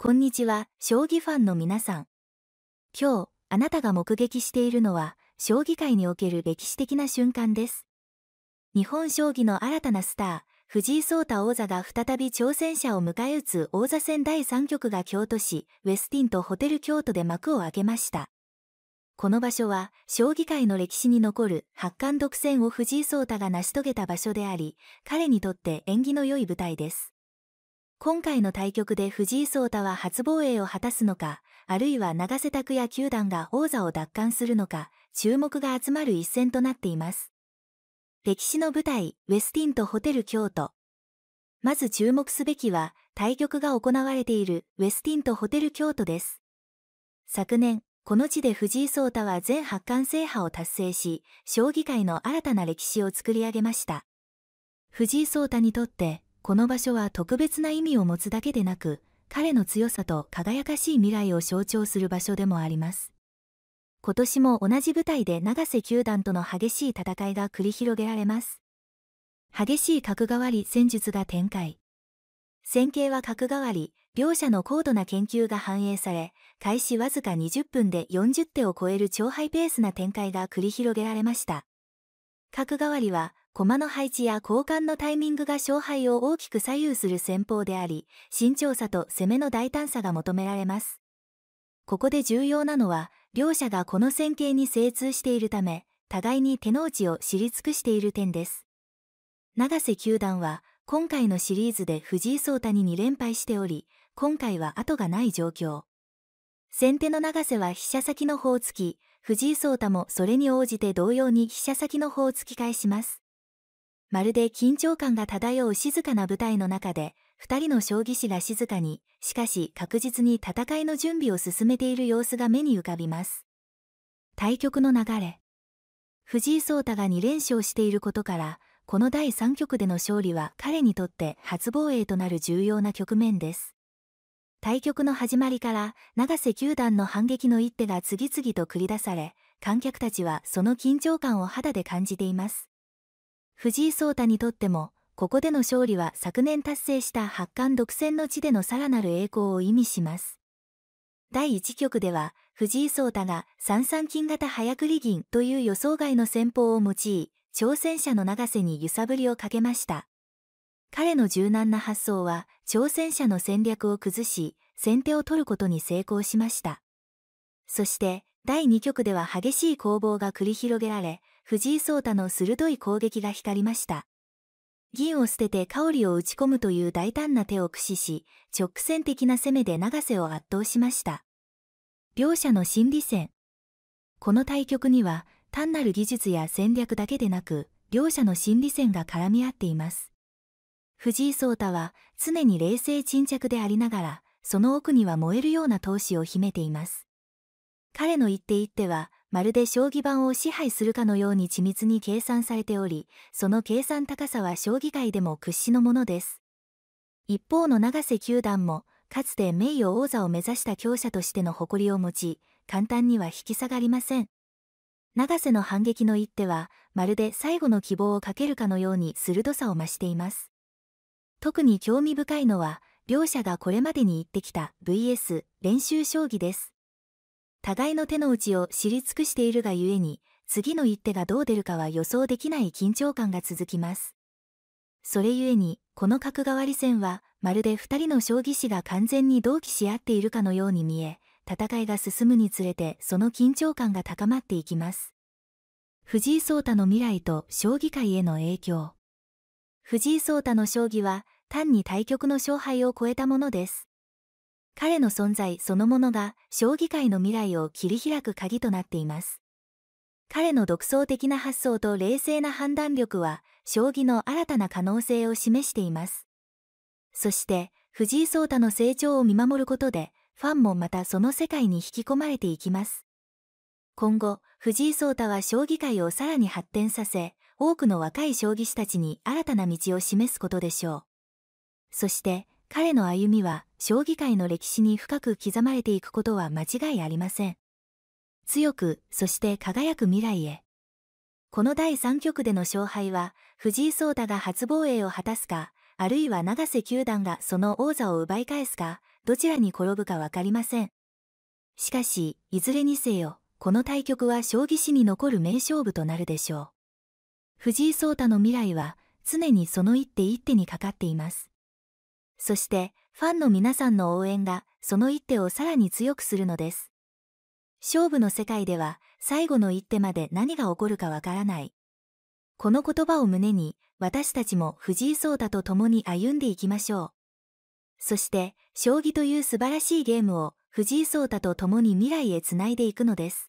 こんにちは、将棋ファンの皆さん。今日、あなたが目撃しているのは、将棋界における歴史的な瞬間です。日本将棋の新たなスター、藤井聡太王座が再び挑戦者を迎え撃つ王座戦第3局が京都市、ウェスティンとホテル京都で幕を開けました。この場所は、将棋界の歴史に残る八冠独占を藤井聡太が成し遂げた場所であり、彼にとって縁起の良い舞台です。今回の対局で藤井聡太は初防衛を果たすのか、あるいは長瀬拓也球団が王座を奪還するのか、注目が集まる一戦となっています。歴史の舞台、ウェスティンとホテル京都。まず注目すべきは、対局が行われているウェスティンとホテル京都です。昨年、この地で藤井聡太は全八冠制覇を達成し、将棋界の新たな歴史を作り上げました。藤井聡太にとって、この場所は特別な意味を持つだけでなく、彼の強さと輝かしい未来を象徴する場所でもあります。今年も同じ舞台で永瀬球団との激しい戦いが繰り広げられます。激しい角換わり戦術が展開。戦型は角換わり、両者の高度な研究が反映され、開始わずか20分で40手を超える超ハイペースな展開が繰り広げられました。角換わりは、駒の配置や交換のタイミングが勝敗を大きく左右する戦法であり、慎重さと攻めの大胆さが求められます。ここで重要なのは、両者がこの戦型に精通しているため、互いに手の内を知り尽くしている点です。永瀬九段は、今回のシリーズで藤井聡太に2連敗しており、今回は後がない状況。先手の永瀬は飛車先の方を突き、藤井聡太もそれに応じて同様に飛車先の方を突き返します。まるで緊張感が漂う静かな舞台の中で、二人の将棋士が静かに、しかし確実に戦いの準備を進めている様子が目に浮かびます。対局の流れ。藤井聡太が2連勝していることから、この第3局での勝利は彼にとって初防衛となる重要な局面です。対局の始まりから、永瀬球団の反撃の一手が次々と繰り出され、観客たちはその緊張感を肌で感じています。藤井聡太にとっても、ここでの勝利は昨年達成した八冠独占の地でのさらなる栄光を意味します。第1局では、藤井聡太が三三金型早繰り銀という予想外の戦法を用い、挑戦者の永瀬に揺さぶりをかけました。彼の柔軟な発想は、挑戦者の戦略を崩し、先手を取ることに成功しました。そして、第2局では激しい攻防が繰り広げられ、藤井聡太の鋭い攻撃が光りました。銀を捨てて香りを打ち込むという大胆な手を駆使し、直線的な攻めで永瀬を圧倒しました。両者の心理戦。この対局には、単なる技術や戦略だけでなく、両者の心理戦が絡み合っています。藤井聡太は常に冷静沈着でありながら、その奥には燃えるような闘志を秘めています。彼のて言っては、まるで将棋盤を支配するかのように緻密に計算されており、その計算高さは将棋界でも屈指のものです。一方の永瀬九段も、かつて名誉王座を目指した強者としての誇りを持ち、簡単には引き下がりません。永瀬の反撃の一手は、まるで最後の希望をかけるかのように鋭さを増しています。特に興味深いのは、両者がこれまでに言ってきた VS 練習将棋です。互いの手の内を知り尽くしているがゆえに、次の一手がどう出るかは予想できない緊張感が続きます。それゆえに、この角換わり戦は、まるで2人の将棋士が完全に同期し合っているかのように見え、戦いが進むにつれてその緊張感が高まっていきます。藤井聡太の未来と将棋界への影響。藤井聡太の将棋は単に対局の勝敗を超えたものです。彼の存在そのものが将棋界の未来を切り開く鍵となっています。彼の独創的な発想と冷静な判断力は、将棋の新たな可能性を示しています。そして、藤井聡太の成長を見守ることで、ファンもまたその世界に引き込まれていきます。今後、藤井聡太は将棋界をさらに発展させ、多くの若い将棋士たちに新たな道を示すことでしょう。そして、彼の歩みは、将棋界の歴史に深く刻まれていくことは間違いありません。強く、そして輝く未来へ。この第3局での勝敗は、藤井聡太が初防衛を果たすか、あるいは永瀬九段がその王座を奪い返すか、どちらに転ぶかわかりません。しかし、いずれにせよ、この対局は将棋史に残る名勝負となるでしょう。藤井聡太の未来は、常にその一手一手にかかっています。そして、ファンの皆さんの応援がその一手をさらに強くするのです。勝負の世界では最後の一手まで何が起こるかわからない。この言葉を胸に私たちも藤井聡太と共に歩んでいきましょう。そして将棋という素晴らしいゲームを藤井聡太と共に未来へつないでいくのです。